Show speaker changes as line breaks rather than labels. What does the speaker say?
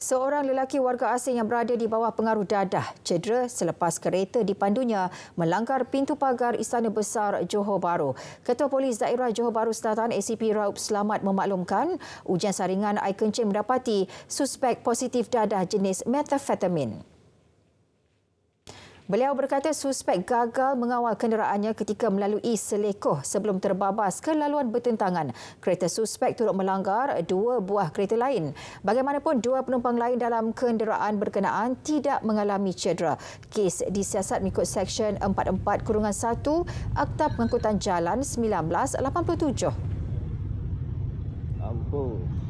Seorang lelaki warga asing yang berada di bawah pengaruh dadah cedera selepas kereta dipandunya melanggar pintu pagar Istana Besar Johor Bahru. Ketua Polis Daerah Johor Bahru Selatan ACP Raup Selamat memaklumkan ujian saringan air kencing mendapati suspek positif dadah jenis methamphetamine. Beliau berkata suspek gagal mengawal kenderaannya ketika melalui selekoh sebelum terbabas ke laluan bertentangan. Kereta suspek turut melanggar dua buah kereta lain. Bagaimanapun, dua penumpang lain dalam kenderaan berkenaan tidak mengalami cedera. Kes disiasat mengikut Seksyen 44 Kurungan 1 Akta Pengangkutan Jalan 1987.
Ampun.